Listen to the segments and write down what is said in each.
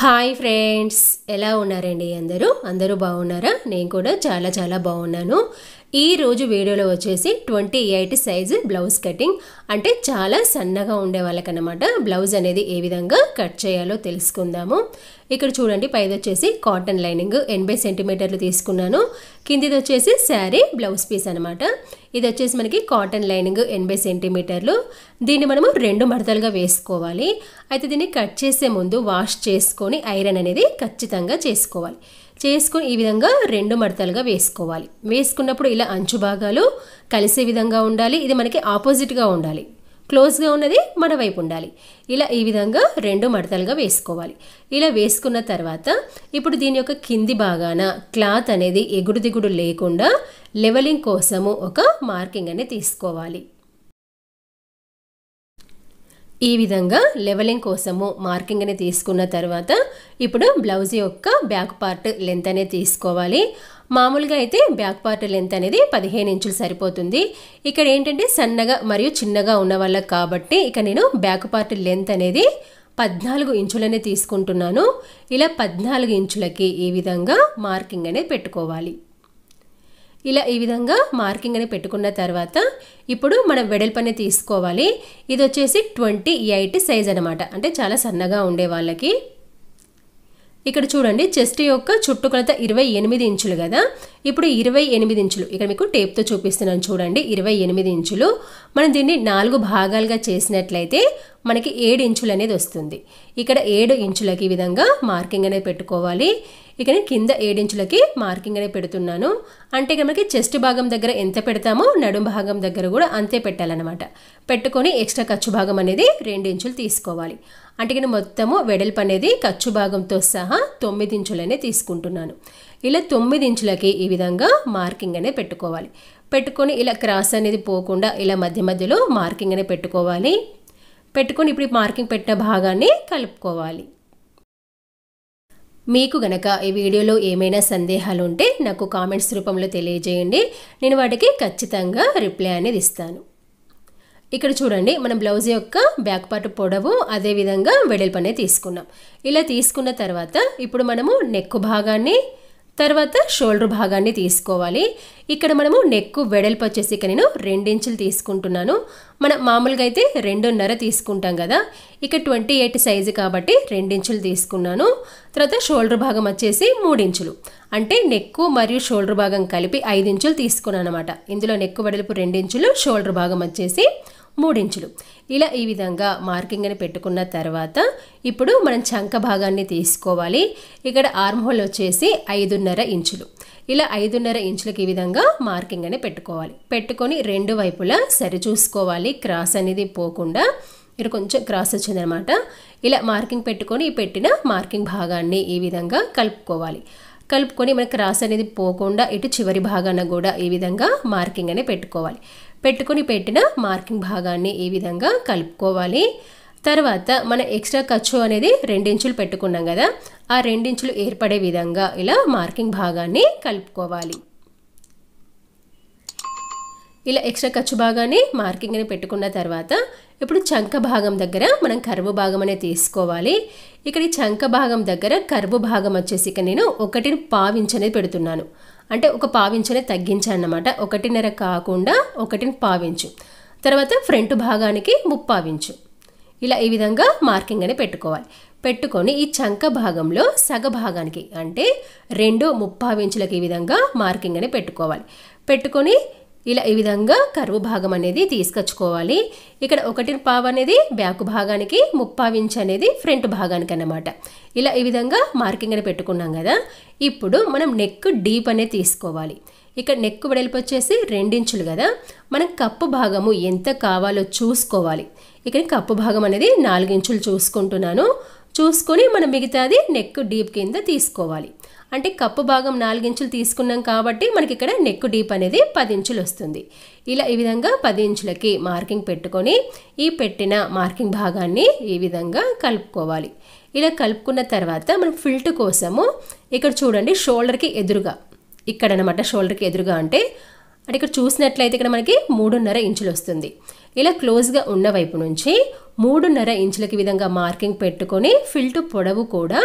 hi friends ఎలా ఉన్నారండి అందరూ అందరూ బాగున్నారా నేను కూడా చాలా చాలా బాగున్నాను ఈ రోజు వీడియోలో వచ్చేసి twenty eight size blouse cutting అంటే చాలా సన్నగా ఉండే వాళ్ళకనమాట బ్లౌజ్ అనేది ఏ విధంగా కట్ చేయాలో తెలుసుకుందాము ఇక్కడ చూడండి పైది వచ్చేసి కాటన్ లైనింగ్ ఎనభై సెంటీమీటర్లు తీసుకున్నాను కిందిది వచ్చేసి శారీ బ్లౌజ్ పీస్ అనమాట ఇది వచ్చేసి మనకి కాటన్ లైనింగ్ ఎనభై సెంటీమీటర్లు దీన్ని మనము రెండు మడతలుగా వేసుకోవాలి అయితే దీన్ని కట్ చేసే ముందు వాష్ చేసుకొని ఐరన్ అనేది ఖచ్చితంగా చేసుకోవాలి చేసుకుని ఈ విధంగా రెండు మడతలుగా వేసుకోవాలి వేసుకున్నప్పుడు ఇలా అంచు భాగాలు కలిసే విధంగా ఉండాలి ఇది మనకి ఆపోజిట్గా ఉండాలి క్లోజ్గా ఉన్నది మన వైపు ఉండాలి ఇలా ఈ విధంగా రెండు మడతలుగా వేసుకోవాలి ఇలా వేసుకున్న తర్వాత ఇప్పుడు దీని యొక్క కింది భాగాన క్లాత్ అనేది ఎగుడు దిగుడు లేకుండా లెవెలింగ్ కోసము ఒక మార్కింగ్ అనేది తీసుకోవాలి ఈ విధంగా లెవెలింగ్ కోసము మార్కింగ్ అనేది తీసుకున్న తర్వాత ఇప్పుడు బ్లౌజ్ యొక్క బ్యాక్ పార్ట్ లెంత్ అనేది తీసుకోవాలి మామూలుగా అయితే బ్యాక్ పార్ట్ లెంత్ అనేది పదిహేను ఇంచులు సరిపోతుంది ఇక్కడ ఏంటంటే సన్నగా మరియు చిన్నగా ఉన్న వాళ్ళకి కాబట్టి ఇక నేను బ్యాక్ పార్ట్ లెంత్ అనేది పద్నాలుగు ఇంచులనే తీసుకుంటున్నాను ఇలా పద్నాలుగు ఇంచులకి ఈ విధంగా మార్కింగ్ అనేది పెట్టుకోవాలి ఇలా ఈ విధంగా మార్కింగ్ అని పెట్టుకున్న తర్వాత ఇప్పుడు మనం వెడల్పని తీసుకోవాలి ఇది వచ్చేసి ట్వంటీ ఎయిట్ సైజ్ అనమాట అంటే చాలా సన్నగా ఉండే వాళ్ళకి ఇక్కడ చూడండి చెస్ట్ యొక్క చుట్టుకొలత ఇరవై ఎనిమిది ఇంచులు కదా ఇప్పుడు ఇరవై ఎనిమిది ఇంచులు ఇక్కడ మీకు టేప్తో చూపిస్తున్నాను చూడండి ఇరవై ఎనిమిది ఇంచులు మనం దీన్ని నాలుగు భాగాలుగా చేసినట్లయితే మనకి ఏడు ఇంచులు అనేది వస్తుంది ఇక్కడ ఏడు ఇంచులకి ఈ విధంగా మార్కింగ్ అనేది పెట్టుకోవాలి ఇక నేను కింద ఏడించులకి మార్కింగ్ అనేది పెడుతున్నాను అంటే ఇక మనకి చెస్ట్ భాగం దగ్గర ఎంత పెడతామో నడుం భాగం దగ్గర కూడా అంతే పెట్టాలన్నమాట పెట్టుకొని ఎక్స్ట్రా ఖర్చు భాగం అనేది రెండు ఇంచులు తీసుకోవాలి అంటే ఇక మొత్తము వెడల్పు అనేది ఖర్చు భాగంతో సహా తొమ్మిది ఇంచులనే తీసుకుంటున్నాను ఇలా తొమ్మిది ఇంచులకి ఈ విధంగా మార్కింగ్ అనేది పెట్టుకోవాలి పెట్టుకొని ఇలా క్రాస్ అనేది పోకుండా ఇలా మధ్య మధ్యలో మార్కింగ్ అనేది పెట్టుకోవాలి పెట్టుకొని ఇప్పుడు మార్కింగ్ పెట్టిన భాగాన్ని కలుపుకోవాలి మీకు గనక ఈ వీడియోలో ఏమైనా సందేహాలు ఉంటే నాకు కామెంట్స్ రూపంలో తెలియజేయండి నేను వాటికి ఖచ్చితంగా రిప్లై అనేది ఇస్తాను ఇక్కడ చూడండి మనం బ్లౌజ్ యొక్క బ్యాక్ పార్ట్ పొడవు అదేవిధంగా వెడల్పు అనేది తీసుకున్నాం ఇలా తీసుకున్న తర్వాత ఇప్పుడు మనము నెక్ భాగాన్ని తర్వాత షోల్డర్ భాగాన్ని తీసుకోవాలి ఇక్కడ మనము నెక్ వెడల్పు వచ్చేసి నేను రెండించులు తీసుకుంటున్నాను మనం మామూలుగా అయితే రెండున్నర తీసుకుంటాం కదా ఇక ట్వంటీ ఎయిట్ సైజు కాబట్టి రెండించులు తీసుకున్నాను తర్వాత షోల్డర్ భాగం వచ్చేసి మూడించులు అంటే నెక్కు మరియు షోల్డర్ భాగం కలిపి ఐదించులు తీసుకున్నాను అనమాట ఇందులో నెక్కు వెడల్పు రెండించులు షోల్డర్ భాగం వచ్చేసి మూడించులు ఇలా ఈ విధంగా మార్కింగ్ అని పెట్టుకున్న తర్వాత ఇప్పుడు మనం చంక భాగాన్ని తీసుకోవాలి ఇక్కడ ఆర్మ్ హోల్ వచ్చేసి ఐదున్నర ఇంచులు ఇలా ఐదున్నర ఇంచులకు ఈ విధంగా మార్కింగ్ అని పెట్టుకోవాలి పెట్టుకొని రెండు వైపులా సరి చూసుకోవాలి క్రాస్ అనేది పోకుండా ఇక్కడ కొంచెం క్రాస్ వచ్చిందనమాట ఇలా మార్కింగ్ పెట్టుకొని పెట్టిన మార్కింగ్ భాగాన్ని ఈ విధంగా కలుపుకోవాలి కలుపుకొని మనకు క్రాస్ అనేది పోకుండా ఇటు చివరి భాగాన కూడా ఈ విధంగా మార్కింగ్ అనే పెట్టుకోవాలి పెట్టుకుని పెట్టిన మార్కింగ్ భాగాన్ని ఈ విధంగా కలుపుకోవాలి తర్వాత మన ఎక్స్ట్రా ఖర్చు అనేది రెండించులు పెట్టుకున్నాం కదా ఆ రెండించులు ఏర్పడే విధంగా ఇలా మార్కింగ్ భాగాన్ని కలుపుకోవాలి ఇలా ఎక్స్ట్రా ఖర్చు భాగాన్ని మార్కింగ్ని పెట్టుకున్న తర్వాత ఇప్పుడు చంక భాగం దగ్గర మనం కరువు భాగం అనేది తీసుకోవాలి ఇక్కడ ఈ చంక భాగం దగ్గర కరువు భాగం వచ్చేసి ఇక నేను ఒకటి పావించనే పెడుతున్నాను అంటే ఒక పావించనే తగ్గించాను అనమాట ఒకటిన్నర కాకుండా ఒకటిని పావించు తర్వాత ఫ్రంట్ భాగానికి ముప్పావించు ఇలా ఈ విధంగా మార్కింగ్ అని పెట్టుకోవాలి పెట్టుకొని ఈ చంక భాగంలో సగ భాగానికి అంటే రెండు ముప్పావించులకు ఈ విధంగా మార్కింగ్ అని పెట్టుకోవాలి పెట్టుకొని ఇలా ఈ విధంగా కరువు భాగం అనేది తీసుకొచ్చుకోవాలి ఇక్కడ ఒకటి పావు అనేది బ్యాక్ భాగానికి ముప్పావు ఇంచ్ అనేది ఫ్రంట్ భాగానికి అన్నమాట ఇలా ఈ విధంగా మార్కింగ్ అని పెట్టుకున్నాం కదా ఇప్పుడు మనం నెక్ డీప్ అనేది తీసుకోవాలి ఇక్కడ నెక్ వెడల్పు వచ్చేసి రెండించులు కదా మనం కప్పు భాగము ఎంత కావాలో చూసుకోవాలి ఇక్కడ కప్పు భాగం అనేది నాలుగించులు చూసుకుంటున్నాను చూసుకొని మనం మిగతాది నెక్ డీప్ కింద తీసుకోవాలి అంటే కప్పు భాగం నాలుగించులు తీసుకున్నాం కాబట్టి మనకి ఇక్కడ నెక్ డీప్ అనేది పది ఇంచులు వస్తుంది ఇలా ఈ విధంగా పది ఇంచులకి మార్కింగ్ పెట్టుకొని ఈ పెట్టిన మార్కింగ్ భాగాన్ని ఈ విధంగా కలుపుకోవాలి ఇలా కలుపుకున్న తర్వాత మనం ఫిల్ట్ కోసము ఇక్కడ చూడండి షోల్డర్కి ఎదురుగా ఇక్కడ అనమాట షోల్డర్కి ఎదురుగా అంటే అంటే ఇక్కడ చూసినట్లయితే ఇక్కడ మనకి మూడున్నర ఇంచులు వస్తుంది ఇలా క్లోజ్గా ఉన్న వైపు నుంచి మూడున్నర ఇంచులకి విధంగా మార్కింగ్ పెట్టుకొని ఫిల్ట్ పొడవు కూడా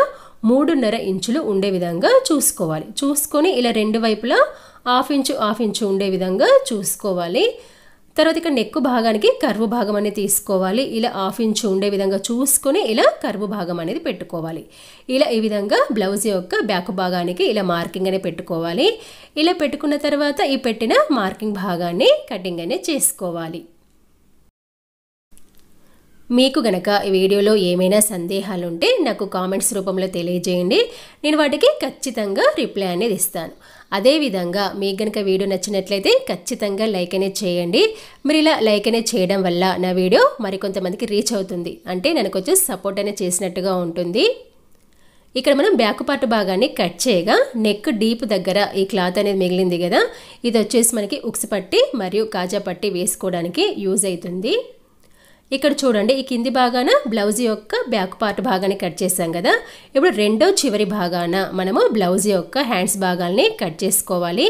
మూడున్నర ఇంచులు ఉండే విధంగా చూసుకోవాలి చూసుకొని ఇలా రెండు వైపులా హాఫ్ ఇంచు హాఫ్ ఇంచు ఉండే విధంగా చూసుకోవాలి తర్వాత ఇక నెక్కు భాగానికి కర్వు భాగం అనేది తీసుకోవాలి ఇలా హాఫ్ ఇంచు ఉండే విధంగా చూసుకొని ఇలా కర్వు భాగం అనేది పెట్టుకోవాలి ఇలా ఈ విధంగా బ్లౌజ్ యొక్క బ్యాక్ భాగానికి ఇలా మార్కింగ్ అనేది పెట్టుకోవాలి ఇలా పెట్టుకున్న తర్వాత ఈ పెట్టిన మార్కింగ్ భాగాన్ని కటింగ్ అనేది చేసుకోవాలి మీకు గనక ఈ వీడియోలో ఏమైనా సందేహాలు ఉంటే నాకు కామెంట్స్ రూపంలో తెలియజేయండి నేను వాటికి ఖచ్చితంగా రిప్లై అనేది ఇస్తాను అదేవిధంగా మీకు కనుక వీడియో నచ్చినట్లయితే ఖచ్చితంగా లైక్ అనేది చేయండి మీరు ఇలా లైక్ అనేది చేయడం వల్ల నా వీడియో మరికొంతమందికి రీచ్ అవుతుంది అంటే నాకు కొంచెం సపోర్ట్ అనేది చేసినట్టుగా ఉంటుంది ఇక్కడ మనం బ్యాక్ పార్ట్ భాగాన్ని కట్ చేయగా నెక్ డీప్ దగ్గర ఈ క్లాత్ అనేది మిగిలింది కదా ఇది వచ్చేసి మనకి ఉక్స్ పట్టి మరియు కాజా పట్టి వేసుకోవడానికి యూజ్ అవుతుంది ఇక్కడ చూడండి ఈ కింది భాగాన బ్లౌజ్ యొక్క బ్యాక్ పార్ట్ భాగాన్ని కట్ చేసాం కదా ఇప్పుడు రెండో చివరి భాగాన మనము బ్లౌజ్ యొక్క హ్యాండ్స్ భాగాల్ని కట్ చేసుకోవాలి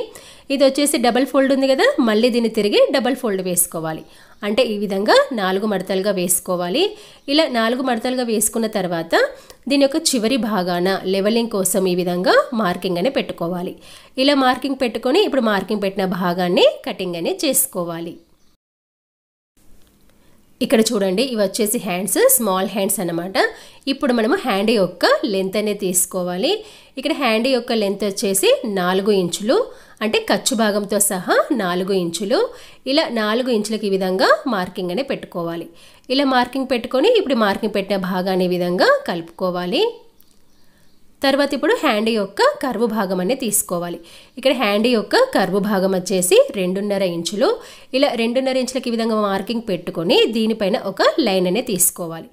ఇది వచ్చేసి డబల్ ఫోల్డ్ ఉంది కదా మళ్ళీ దీన్ని తిరిగి డబల్ ఫోల్డ్ వేసుకోవాలి అంటే ఈ విధంగా నాలుగు మడతలుగా వేసుకోవాలి ఇలా నాలుగు మడతలుగా వేసుకున్న తర్వాత దీని యొక్క చివరి భాగాన లెవెలింగ్ కోసం ఈ విధంగా మార్కింగ్ అని పెట్టుకోవాలి ఇలా మార్కింగ్ పెట్టుకొని ఇప్పుడు మార్కింగ్ పెట్టిన భాగాన్ని కటింగ్ అని చేసుకోవాలి ఇక్కడ చూడండి ఇవి వచ్చేసి హ్యాండ్స్ స్మాల్ హ్యాండ్స్ అనమాట ఇప్పుడు మనము హ్యాండ్ యొక్క లెంత్ అనేది తీసుకోవాలి ఇక్కడ హ్యాండ్ యొక్క లెంత్ వచ్చేసి నాలుగు ఇంచులు అంటే ఖర్చు భాగంతో సహా నాలుగు ఇంచులు ఇలా నాలుగు ఇంచులకు ఈ విధంగా మార్కింగ్ అనేది పెట్టుకోవాలి ఇలా మార్కింగ్ పెట్టుకొని ఇప్పుడు మార్కింగ్ పెట్టిన భాగాన్ని విధంగా కలుపుకోవాలి తర్వాత ఇప్పుడు హ్యాండ్ యొక్క కర్వు భాగం అనేది తీసుకోవాలి ఇక్కడ హ్యాండ్ యొక్క కర్వ్ భాగం వచ్చేసి రెండున్నర ఇంచులు ఇలా రెండున్నర ఇంచులకు ఈ విధంగా మార్కింగ్ పెట్టుకొని దీనిపైన ఒక లైన్ అనేది తీసుకోవాలి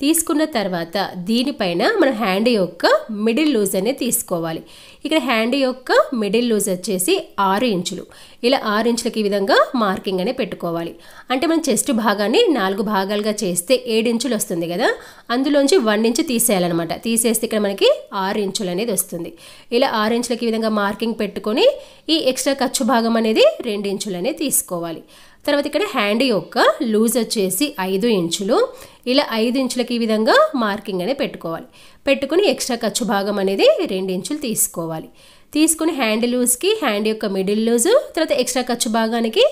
తీసుకున్న తర్వాత దీనిపైన మన హ్యాండ్ యొక్క మిడిల్ లూజ్ అనేది తీసుకోవాలి ఇక్కడ హ్యాండ్ యొక్క మిడిల్ లూజ్ వచ్చేసి ఆరు ఇంచులు ఇలా ఆరు ఇంచులకి ఈ విధంగా మార్కింగ్ అనేది పెట్టుకోవాలి అంటే మనం చెస్ట్ భాగాన్ని నాలుగు భాగాలుగా చేస్తే ఏడు ఇంచులు వస్తుంది కదా అందులోంచి వన్ ఇంచు తీసేయాలన్నమాట తీసేస్తే ఇక్కడ మనకి ఆరు ఇంచులు అనేది వస్తుంది ఇలా ఆరు ఇంచులకి ఈ విధంగా మార్కింగ్ పెట్టుకొని ఈ ఎక్స్ట్రా ఖర్చు భాగం అనేది రెండు ఇంచులు అనేది తీసుకోవాలి తర్వాత ఇక్కడ హ్యాండ్ యొక్క లూజ్ వచ్చేసి ఐదు ఇంచులు ఇలా ఐదు ఇంచులకి ఈ విధంగా మార్కింగ్ అనేది పెట్టుకోవాలి పెట్టుకుని ఎక్స్ట్రా ఖర్చు భాగం అనేది రెండు ఇంచులు తీసుకోవాలి తీసుకుని హ్యాండ్ లూజ్కి హ్యాండ్ యొక్క మిడిల్ లూజు తర్వాత ఎక్స్ట్రా ఖర్చు భాగానికి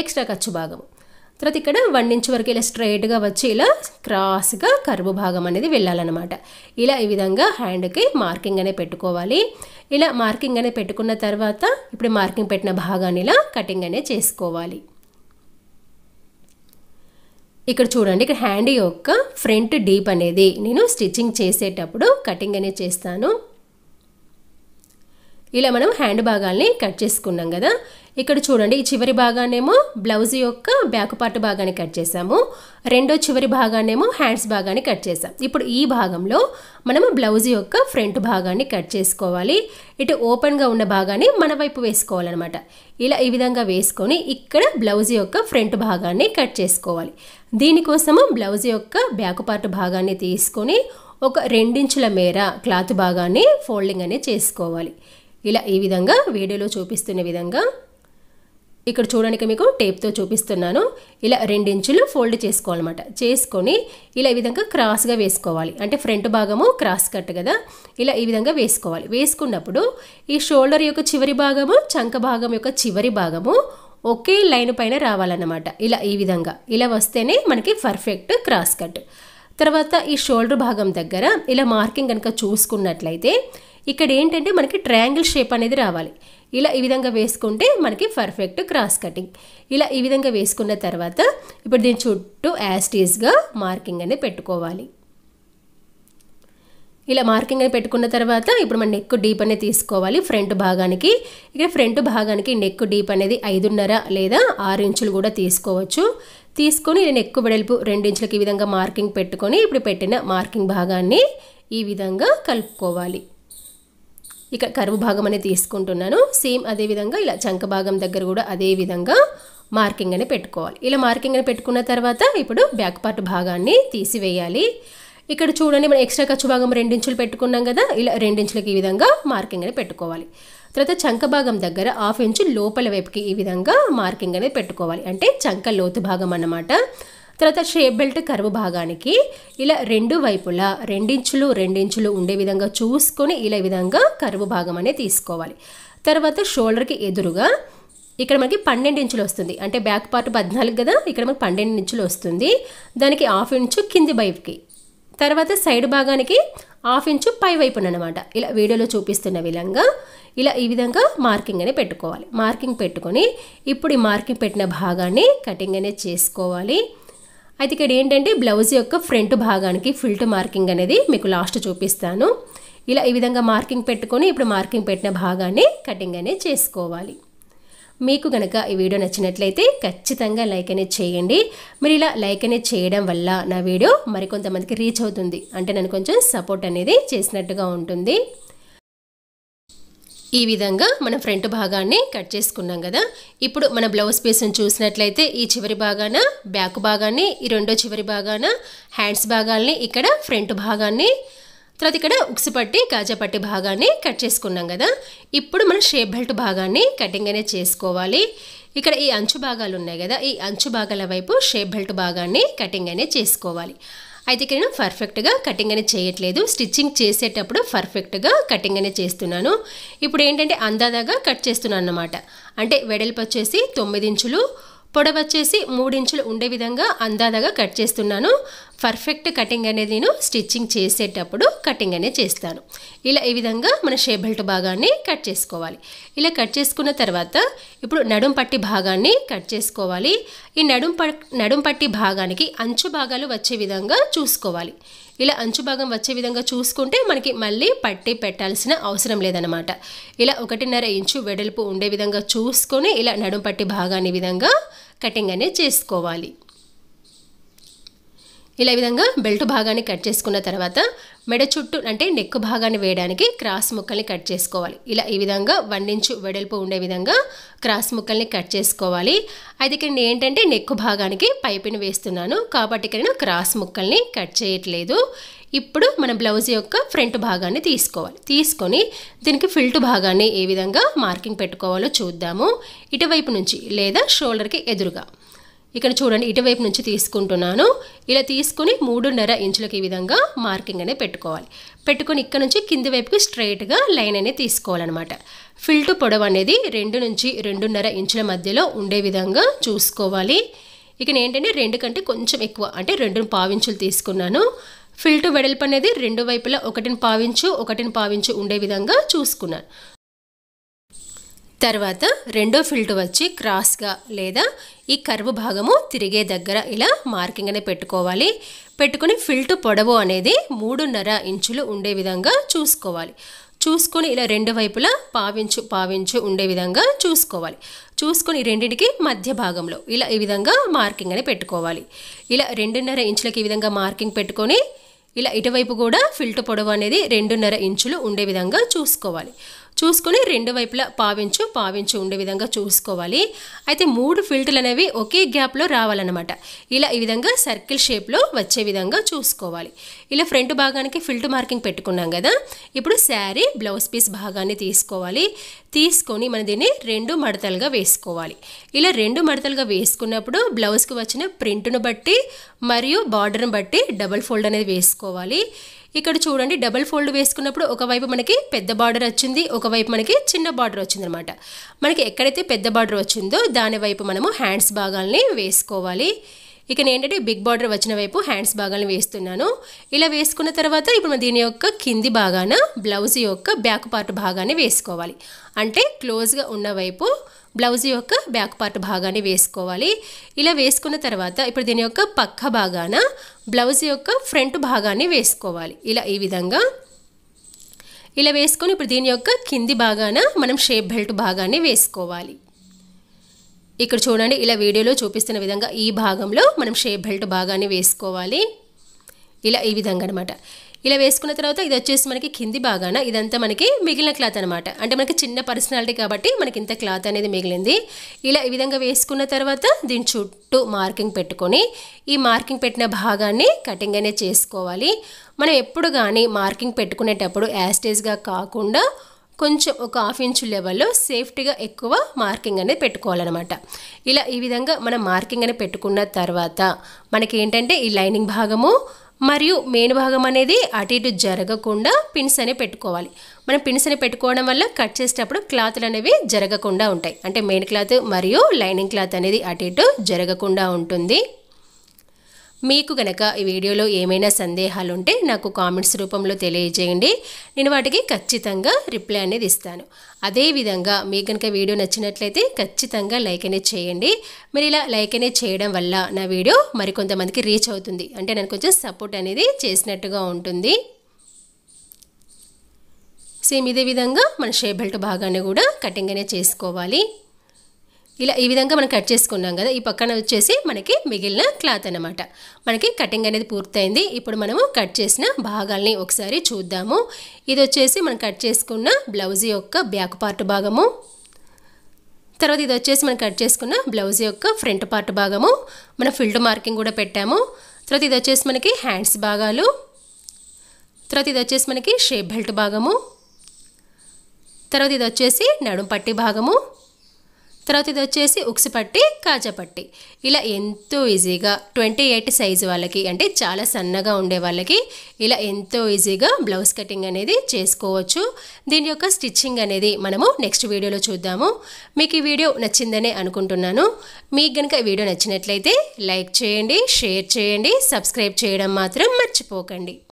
ఎక్స్ట్రా ఖర్చు భాగం తర్వాత ఇక్కడ వన్ ఇంచ్ వరకు ఇలా స్ట్రైట్గా వచ్చి ఇలా క్రాస్గా కరువు భాగం అనేది వెళ్ళాలన్నమాట ఇలా ఈ విధంగా హ్యాండ్కి మార్కింగ్ అనేది పెట్టుకోవాలి ఇలా మార్కింగ్ అనేది పెట్టుకున్న తర్వాత ఇప్పుడు మార్కింగ్ పెట్టిన భాగాన్ని ఇలా కటింగ్ అనేది చేసుకోవాలి ఇక్కడ చూడండి ఇక్కడ హ్యాండ్ యొక్క ఫ్రంట్ డీప్ అనేది నేను స్టిచ్చింగ్ చేసేటప్పుడు కటింగ్ అనేది చేస్తాను ఇలా మనం హ్యాండ్ భాగాల్ని కట్ చేసుకున్నాం కదా ఇక్కడ చూడండి ఈ చివరి భాగాన్నేమో బ్లౌజ్ యొక్క బ్యాక్ పార్ట్ భాగాన్ని కట్ చేసాము రెండో చివరి భాగాన్నేమో హ్యాండ్స్ భాగాన్ని కట్ చేసాం ఇప్పుడు ఈ భాగంలో మనము బ్లౌజ్ యొక్క ఫ్రంట్ భాగాన్ని కట్ చేసుకోవాలి ఇటు ఓపెన్గా ఉన్న భాగాన్ని మన వైపు వేసుకోవాలన్నమాట ఇలా ఈ విధంగా వేసుకొని ఇక్కడ బ్లౌజ్ యొక్క ఫ్రంట్ భాగాన్ని కట్ చేసుకోవాలి దీనికోసము బ్లౌజ్ యొక్క బ్యాక్ పార్ట్ భాగాన్ని తీసుకొని ఒక రెండించుల మేర క్లాత్ భాగాన్ని ఫోల్డింగ్ అనేది చేసుకోవాలి ఇలా ఈ విధంగా వీడియోలో చూపిస్తున్న విధంగా ఇక్కడ చూడడానికి మీకు టేప్తో చూపిస్తున్నాను ఇలా రెండించులు ఫోల్డ్ చేసుకోవాలన్నమాట చేసుకొని ఇలా ఈ విధంగా క్రాస్గా వేసుకోవాలి అంటే ఫ్రంట్ భాగము క్రాస్ కట్ కదా ఇలా ఈ విధంగా వేసుకోవాలి వేసుకున్నప్పుడు ఈ షోల్డర్ యొక్క చివరి భాగము చంక భాగం యొక్క చివరి భాగము ఒకే లైన్ పైన రావాలన్నమాట ఇలా ఈ విధంగా ఇలా వస్తేనే మనకి పర్ఫెక్ట్ క్రాస్ కట్ తర్వాత ఈ షోల్డర్ భాగం దగ్గర ఇలా మార్కింగ్ కనుక చూసుకున్నట్లయితే ఇక్కడ ఏంటంటే మనకి ట్రయాంగిల్ షేప్ అనేది రావాలి ఇలా ఈ విధంగా వేసుకుంటే మనకి పర్ఫెక్ట్ క్రాస్ కటింగ్ ఇలా ఈ విధంగా వేసుకున్న తర్వాత ఇప్పుడు దీని చుట్టూ యాస్టీస్గా మార్కింగ్ అనేది పెట్టుకోవాలి ఇలా మార్కింగ్ అని పెట్టుకున్న తర్వాత ఇప్పుడు మన నెక్ డీప్ అనేది తీసుకోవాలి ఫ్రంట్ భాగానికి ఇక్కడ ఫ్రంట్ భాగానికి నెక్ డీప్ అనేది ఐదున్నర లేదా ఆరు ఇంచులు కూడా తీసుకోవచ్చు తీసుకొని నెక్ వెడల్పు రెండించులకి ఈ విధంగా మార్కింగ్ పెట్టుకొని ఇప్పుడు పెట్టిన మార్కింగ్ భాగాన్ని ఈ విధంగా కలుపుకోవాలి ఇక కరువు భాగం అనేది తీసుకుంటున్నాను సేమ్ అదేవిధంగా ఇలా చంక భాగం దగ్గర కూడా అదే విధంగా మార్కింగ్ అని పెట్టుకోవాలి ఇలా మార్కింగ్ అని పెట్టుకున్న తర్వాత ఇప్పుడు బ్యాక్ పార్ట్ భాగాన్ని తీసివేయాలి ఇక్కడ చూడండి మనం ఎక్స్ట్రా ఖర్చు భాగం రెండించులు పెట్టుకున్నాం కదా ఇలా రెండించులకి ఈ విధంగా మార్కింగ్ అని పెట్టుకోవాలి తర్వాత చంక భాగం దగ్గర హాఫ్ ఇంచు లోపల వైపుకి ఈ విధంగా మార్కింగ్ అనేది పెట్టుకోవాలి అంటే చంక లోతు భాగం అన్నమాట తర్వాత షేప్ బెల్ట్ కరువు భాగానికి ఇలా రెండు వైపులా రెండించులు రెండించులు ఉండే విధంగా చూసుకొని ఇలా విధంగా కరువు భాగం అనేది తీసుకోవాలి తర్వాత షోల్డర్కి ఎదురుగా ఇక్కడ మనకి పన్నెండు ఇంచులు వస్తుంది అంటే బ్యాక్ పార్ట్ పద్నాలుగు కదా ఇక్కడ మనకి పన్నెండు ఇంచులు వస్తుంది దానికి హాఫ్ ఇంచు కింది వైపుకి తర్వాత సైడ్ భాగానికి హాఫ్ ఇంచు పై వైపున అనమాట ఇలా వీడియోలో చూపిస్తున్న విధంగా ఇలా ఈ విధంగా మార్కింగ్ అనేది పెట్టుకోవాలి మార్కింగ్ పెట్టుకొని ఇప్పుడు ఈ మార్కింగ్ పెట్టిన భాగాన్ని కటింగ్ అనేది చేసుకోవాలి అయితే ఇక్కడ ఏంటంటే బ్లౌజ్ యొక్క ఫ్రంట్ భాగానికి ఫిల్ట్ మార్కింగ్ అనేది మీకు లాస్ట్ చూపిస్తాను ఇలా ఈ విధంగా మార్కింగ్ పెట్టుకొని ఇప్పుడు మార్కింగ్ పెట్టిన భాగాన్ని కటింగ్ అనేది చేసుకోవాలి మీకు కనుక ఈ వీడియో నచ్చినట్లయితే ఖచ్చితంగా లైక్ అనేది చేయండి మీరు ఇలా లైక్ అనేది చేయడం వల్ల నా వీడియో మరికొంతమందికి రీచ్ అవుతుంది అంటే నన్ను కొంచెం సపోర్ట్ అనేది చేసినట్టుగా ఉంటుంది ఈ విధంగా మనం ఫ్రంట్ భాగాన్ని కట్ చేసుకున్నాం కదా ఇప్పుడు మన బ్లౌజ్ పీస్ని చూసినట్లయితే ఈ చివరి భాగాన బ్యాక్ భాగాన్ని ఈ రెండో చివరి భాగాన హ్యాండ్స్ భాగాల్ని ఇక్కడ ఫ్రంట్ భాగాన్ని తర్వాత ఇక్కడ కాజా కాజాపట్టి భాగాన్ని కట్ చేసుకున్నాం కదా ఇప్పుడు మనం షేప్ బెల్ట్ భాగాన్ని కటింగ్ అనేది చేసుకోవాలి ఇక్కడ ఈ అంచు భాగాలు ఉన్నాయి కదా ఈ అంచు భాగాల వైపు షేప్ బెల్ట్ భాగాన్ని కటింగ్ అనేది చేసుకోవాలి అయితే ఇక్కడ నేను పర్ఫెక్ట్గా కటింగ్ అనేది చేయట్లేదు స్టిచ్చింగ్ చేసేటప్పుడు పర్ఫెక్ట్గా కటింగ్ అనేది చేస్తున్నాను ఇప్పుడు ఏంటంటే అందాదాగా కట్ చేస్తున్నాను అనమాట అంటే వెడల్పు వచ్చేసి తొమ్మిది ఇంచులు పొడవచ్చేసి వచ్చేసి మూడించులు ఉండే విధంగా అందాదాగా కట్ చేస్తున్నాను పర్ఫెక్ట్ కటింగ్ అనేది నేను స్టిచ్చింగ్ చేసేటప్పుడు కటింగ్ అనేది చేస్తాను ఇలా ఈ విధంగా మన షే బెల్ట్ భాగాన్ని కట్ చేసుకోవాలి ఇలా కట్ చేసుకున్న తర్వాత ఇప్పుడు నడుం పట్టి భాగాన్ని కట్ చేసుకోవాలి ఈ నడుం ప నడుం పట్టి భాగానికి అంచు భాగాలు వచ్చే విధంగా చూసుకోవాలి ఇలా అంచు భాగం వచ్చే విధంగా చూసుకుంటే మనకి మళ్ళీ పట్టి పెట్టాల్సిన అవసరం లేదనమాట ఇలా ఒకటిన్నర ఇంచు వెడల్పు ఉండే విధంగా చూసుకొని ఇలా నడుం పట్టి భాగాన్ని విధంగా కటింగ్ అనేది చేసుకోవాలి ఇలా విధంగా బెల్ట్ భాగాన్ని కట్ చేసుకున్న తర్వాత మెడ చుట్టూ అంటే నెక్ భాగాన్ని వేయడానికి క్రాస్ ముక్కల్ని కట్ చేసుకోవాలి ఇలా ఈ విధంగా వండించు వెడల్పు ఉండే విధంగా క్రాస్ ముక్కల్ని కట్ చేసుకోవాలి అయితే ఇక్కడ నేను ఏంటంటే నెక్ భాగానికి పైపుని వేస్తున్నాను కాబట్టి ఇక్కడ నేను క్రాస్ ముక్కల్ని కట్ చేయట్లేదు ఇప్పుడు మన బ్లౌజ్ యొక్క ఫ్రంట్ భాగాన్ని తీసుకోవాలి తీసుకొని దీనికి ఫిల్ట్ భాగాన్ని ఏ విధంగా మార్కింగ్ పెట్టుకోవాలో చూద్దాము ఇటువైపు నుంచి లేదా షోల్డర్కి ఎదురుగా ఇక్కడ చూడండి ఇటువైపు నుంచి తీసుకుంటున్నాను ఇలా తీసుకుని మూడున్నర ఇంచులకు ఈ విధంగా మార్కింగ్ అనేది పెట్టుకోవాలి పెట్టుకొని ఇక్కడ నుంచి కింది వైపుకి స్ట్రైట్గా లైన్ అనేది తీసుకోవాలన్నమాట ఫిల్టు పొడవు అనేది రెండు నుంచి రెండున్నర ఇంచుల మధ్యలో ఉండే విధంగా చూసుకోవాలి ఇక ఏంటంటే రెండు కంటే కొంచెం ఎక్కువ అంటే రెండు పావించులు తీసుకున్నాను ఫిల్టు వెడల్పు అనేది రెండు వైపులా ఒకటిని పావించు ఒకటిని పావించు ఉండే విధంగా చూసుకున్నాను తర్వాత రెండో ఫిల్ట్ వచ్చి క్రాస్గా లేదా ఈ కర్వ్ భాగము తిరిగే దగ్గర ఇలా మార్కింగ్ అనేది పెట్టుకోవాలి పెట్టుకుని ఫిల్ట్ పొడవు అనేది మూడున్నర ఇంచులు ఉండే విధంగా చూసుకోవాలి చూసుకొని ఇలా రెండు వైపులా పావించు పావించు ఉండే విధంగా చూసుకోవాలి చూసుకొని రెండింటికి మధ్య భాగంలో ఇలా ఈ విధంగా మార్కింగ్ అని పెట్టుకోవాలి ఇలా రెండున్నర ఇంచులకి ఈ విధంగా మార్కింగ్ పెట్టుకొని ఇలా ఇటువైపు కూడా ఫిల్ట్ పొడవు అనేది రెండున్నర ఇంచులు ఉండే విధంగా చూసుకోవాలి చూసుకొని రెండు వైపులా పావించు పావించు ఉండే విధంగా చూసుకోవాలి అయితే మూడు ఫిల్టర్లు అనేవి ఒకే గ్యాప్లో రావాలన్నమాట ఇలా ఈ విధంగా సర్కిల్ షేప్లో వచ్చే విధంగా చూసుకోవాలి ఇలా ఫ్రంట్ భాగానికి ఫిల్టర్ మార్కింగ్ పెట్టుకున్నాం కదా ఇప్పుడు శారీ బ్లౌజ్ పీస్ భాగాన్ని తీసుకోవాలి తీసుకొని మన దీన్ని రెండు మడతలుగా వేసుకోవాలి ఇలా రెండు మడతలుగా వేసుకున్నప్పుడు బ్లౌజ్కి వచ్చిన ప్రింట్ను బట్టి మరియు బార్డర్ను బట్టి డబల్ ఫోల్డ్ అనేది వేసుకోవాలి ఇక్కడ చూడండి డబల్ ఫోల్డ్ వేసుకున్నప్పుడు ఒకవైపు మనకి పెద్ద బార్డర్ వచ్చింది ఒకవైపు మనకి చిన్న బార్డర్ వచ్చింది అనమాట మనకి ఎక్కడైతే పెద్ద బార్డర్ వచ్చిందో దాని వైపు మనము హ్యాండ్స్ భాగాల్ని వేసుకోవాలి ఇక నేనంటే బిగ్ బార్డర్ వచ్చిన వైపు హ్యాండ్స్ భాగాలను వేస్తున్నాను ఇలా వేసుకున్న తర్వాత ఇప్పుడు మనం దీని యొక్క కింది భాగాన బ్లౌజ్ యొక్క బ్యాక్ పార్ట్ భాగాన్ని వేసుకోవాలి అంటే క్లోజ్గా ఉన్న వైపు బ్లౌజ్ యొక్క బ్యాక్ పార్ట్ భాగాన్ని వేసుకోవాలి ఇలా వేసుకున్న తర్వాత ఇప్పుడు దీని యొక్క పక్క భాగాన బ్లౌజ్ యొక్క ఫ్రంట్ భాగాన్ని వేసుకోవాలి ఇలా ఈ విధంగా ఇలా వేసుకొని ఇప్పుడు దీని యొక్క కింది భాగాన మనం షేప్ బెల్ట్ భాగాన్ని వేసుకోవాలి ఇక్కడ చూడండి ఇలా వీడియోలో చూపిస్తున్న విధంగా ఈ భాగంలో మనం షేప్ బెల్ట్ భాగాన్ని వేసుకోవాలి ఇలా ఈ విధంగా అనమాట ఇలా వేసుకున్న తర్వాత ఇది వచ్చేసి మనకి కింది భాగాన ఇదంతా మనకి మిగిలిన క్లాత్ అనమాట అంటే మనకి చిన్న పర్సనాలిటీ కాబట్టి మనకి ఇంత క్లాత్ అనేది మిగిలింది ఇలా ఈ విధంగా వేసుకున్న తర్వాత దీని చుట్టూ మార్కింగ్ పెట్టుకొని ఈ మార్కింగ్ పెట్టిన భాగాన్ని కటింగ్ అనేది చేసుకోవాలి మనం ఎప్పుడు కానీ మార్కింగ్ పెట్టుకునేటప్పుడు యాస్టేజ్గా కాకుండా కొంచెం ఒక హాఫ్ ఇంచు లెవెల్లో సేఫ్టీగా ఎక్కువ మార్కింగ్ అనేది పెట్టుకోవాలన్నమాట ఇలా ఈ విధంగా మనం మార్కింగ్ అనేది పెట్టుకున్న తర్వాత మనకి ఏంటంటే ఈ లైనింగ్ భాగము మరియు మెయిన్ భాగం అనేది అటు ఇటు జరగకుండా పిన్స్ అనేవి పెట్టుకోవాలి మనం పిన్స్ అనేవి పెట్టుకోవడం వల్ల కట్ చేసేటప్పుడు క్లాత్లు అనేవి జరగకుండా ఉంటాయి అంటే మెయిన్ క్లాత్ మరియు లైనింగ్ క్లాత్ అనేది అటు ఇటు జరగకుండా ఉంటుంది మీకు గనక ఈ వీడియోలో ఏమైనా సందేహాలు ఉంటే నాకు కామెంట్స్ రూపంలో తెలియజేయండి నేను వాటికి ఖచ్చితంగా రిప్లై అనేది ఇస్తాను అదేవిధంగా మీకు కనుక వీడియో నచ్చినట్లయితే ఖచ్చితంగా లైక్ అనే చేయండి మీరు ఇలా లైక్ అనే చేయడం వల్ల నా వీడియో మరికొంతమందికి రీచ్ అవుతుంది అంటే నాకు కొంచెం సపోర్ట్ అనేది చేసినట్టుగా ఉంటుంది సేమ్ ఇదే విధంగా మన షేప్ బెల్ట్ భాగాన్ని కూడా కటింగ్ అనే చేసుకోవాలి ఇలా ఈ విధంగా మనం కట్ చేసుకున్నాం కదా ఈ పక్కన వచ్చేసి మనకి మిగిలిన క్లాత్ అనమాట మనకి కటింగ్ అనేది పూర్తయింది ఇప్పుడు మనము కట్ చేసిన భాగాల్ని ఒకసారి చూద్దాము ఇది వచ్చేసి మనం కట్ చేసుకున్న బ్లౌజ్ యొక్క బ్యాక్ పార్ట్ భాగము తర్వాత ఇది వచ్చేసి మనం కట్ చేసుకున్న బ్లౌజ్ యొక్క ఫ్రంట్ పార్ట్ భాగము మనం ఫిల్డ్ మార్కింగ్ కూడా పెట్టాము తర్వాత ఇది వచ్చేసి మనకి హ్యాండ్స్ భాగాలు తర్వాత ఇది వచ్చేసి మనకి షేప్ బెల్ట్ భాగము తర్వాత ఇది వచ్చేసి నడుం పట్టి భాగము తర్వాత ఇది వచ్చేసి ఉక్సిపట్టి కాజపట్టి ఇలా ఎంతో ఈజీగా ట్వంటీ ఎయిట్ సైజ్ వాళ్ళకి అంటే చాలా సన్నగా ఉండే వాళ్ళకి ఇలా ఎంతో ఈజీగా బ్లౌజ్ కటింగ్ అనేది చేసుకోవచ్చు దీని యొక్క స్టిచ్చింగ్ అనేది మనము నెక్స్ట్ వీడియోలో చూద్దాము మీకు ఈ వీడియో నచ్చిందనే అనుకుంటున్నాను మీకు కనుక ఈ వీడియో నచ్చినట్లయితే లైక్ చేయండి షేర్ చేయండి సబ్స్క్రైబ్ చేయడం మాత్రం మర్చిపోకండి